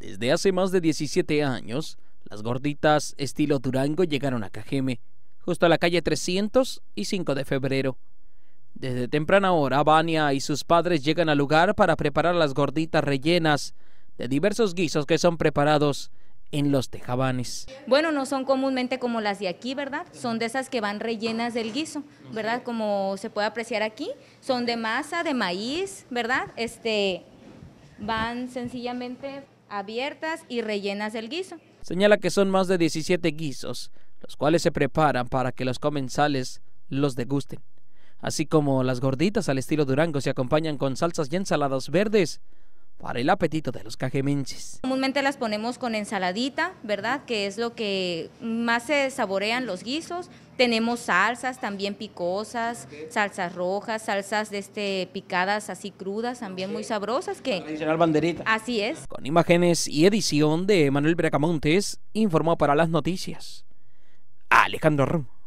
Desde hace más de 17 años, las gorditas estilo Durango llegaron a Cajeme, justo a la calle 300 y 5 de febrero. Desde temprana hora, Vania y sus padres llegan al lugar para preparar las gorditas rellenas de diversos guisos que son preparados en los tejabanes. Bueno, no son comúnmente como las de aquí, ¿verdad? Son de esas que van rellenas del guiso, ¿verdad? Como se puede apreciar aquí, son de masa, de maíz, ¿verdad? Este van sencillamente abiertas y rellenas del guiso. Señala que son más de 17 guisos, los cuales se preparan para que los comensales los degusten. Así como las gorditas al estilo Durango se acompañan con salsas y ensaladas verdes, para el apetito de los cajemenches. Comúnmente las ponemos con ensaladita, ¿verdad? Que es lo que más se saborean los guisos. Tenemos salsas también picosas, salsas rojas, salsas de este picadas así crudas, también muy sabrosas que banderita. Así es. Con imágenes y edición de Manuel Bracamontes, informó para las noticias Alejandro Rum.